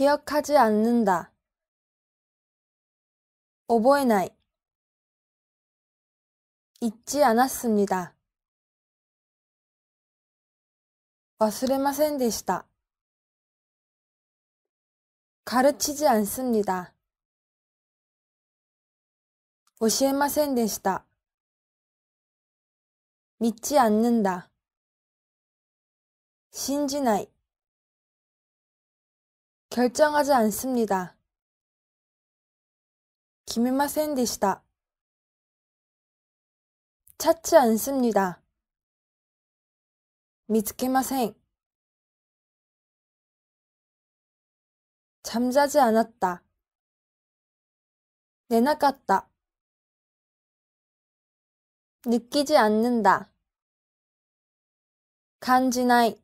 기억하지않는다覚えない。잊지않았습니 다。 忘れませんでした。가르치지않습니 다。 教えませんでした。믿지않는 다。 信じない。 결정하지 않습니다. 김이마센디시다. 찾지 않습니다. 미츠케마생. 잠자지 않았다. 내나갔다. 느끼지 않는다. 간지나이.